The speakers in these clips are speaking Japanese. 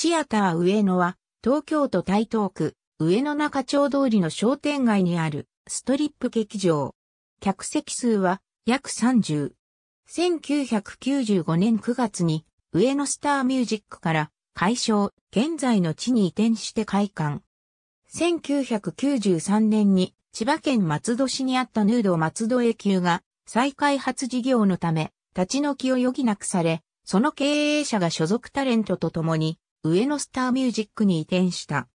シアター上野は、東京都台東区、上野中町通りの商店街にある、ストリップ劇場。客席数は、約30。1995年9月に、上野スターミュージックから、解消、現在の地に移転して開館。1993年に、千葉県松戸市にあったヌード松戸駅久が、再開発事業のため、立ち退きを余儀なくされ、その経営者が所属タレントと共に、上野スターミュージックに移転した。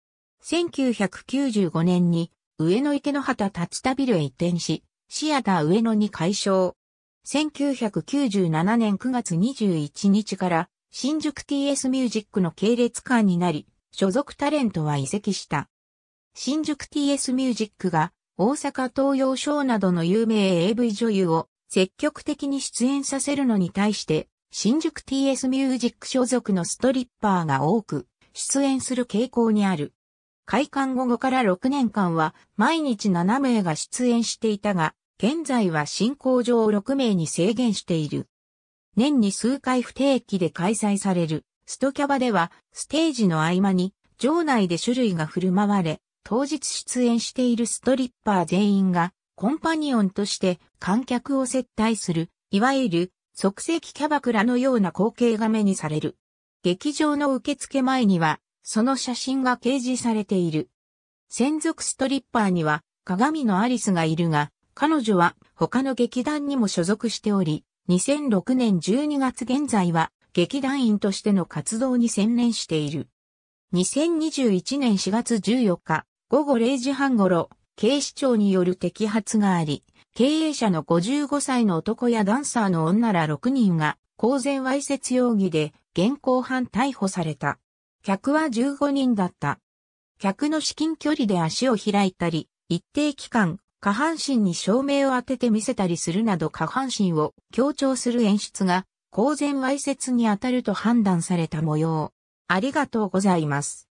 1995年に上野池の畑立ちビルへ移転し、シアター上野に改称。1997年9月21日から新宿 TS ミュージックの系列館になり、所属タレントは移籍した。新宿 TS ミュージックが大阪東洋ショーなどの有名 AV 女優を積極的に出演させるのに対して新宿 TS ミュージック所属のストリッパーが多く出演する傾向にある。開館後から6年間は毎日7名が出演していたが、現在は進行上6名に制限している。年に数回不定期で開催されるストキャバではステージの合間に場内で種類が振る舞われ、当日出演しているストリッパー全員がコンパニオンとして観客を接待する、いわゆる即席キャバクラのような光景が目にされる。劇場の受付前には、その写真が掲示されている。専属ストリッパーには、鏡のアリスがいるが、彼女は他の劇団にも所属しており、2006年12月現在は劇団員としての活動に専念している。2021年4月14日午後0時半頃、警視庁による摘発があり、経営者の55歳の男やダンサーの女ら6人が公然わいせつ容疑で現行犯逮捕された。客は15人だった。客の至近距離で足を開いたり、一定期間、下半身に照明を当てて見せたりするなど下半身を強調する演出が公然わいせつに当たると判断された模様。ありがとうございます。